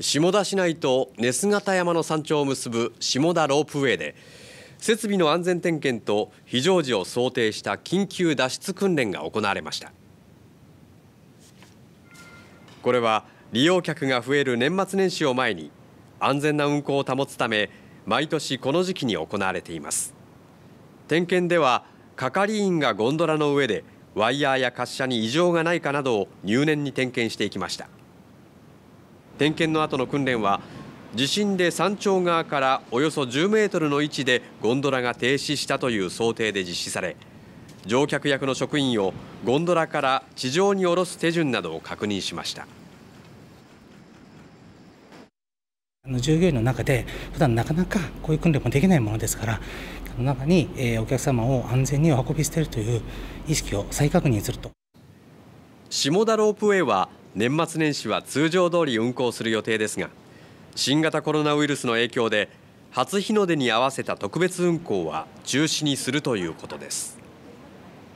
下田市内と根姿山の山頂を結ぶ下田ロープウェイで設備の安全点検と非常時を想定した緊急脱出訓練が行われましたこれは利用客が増える年末年始を前に安全な運行を保つため毎年この時期に行われています点検では係員がゴンドラの上でワイヤーや滑車に異常がないかなどを入念に点検していきました点検の後の訓練は地震で山頂側からおよそ10メートルの位置でゴンドラが停止したという想定で実施され乗客役の職員をゴンドラから地上に降ろす手順などを確認しました従業員の中で普段なかなかこういう訓練もできないものですから中にお客様を安全にお運びしているという意識を再確認すると下田ロープウェイは年末年始は通常通り運行する予定ですが新型コロナウイルスの影響で初日の出に合わせた特別運行は中止にするということです。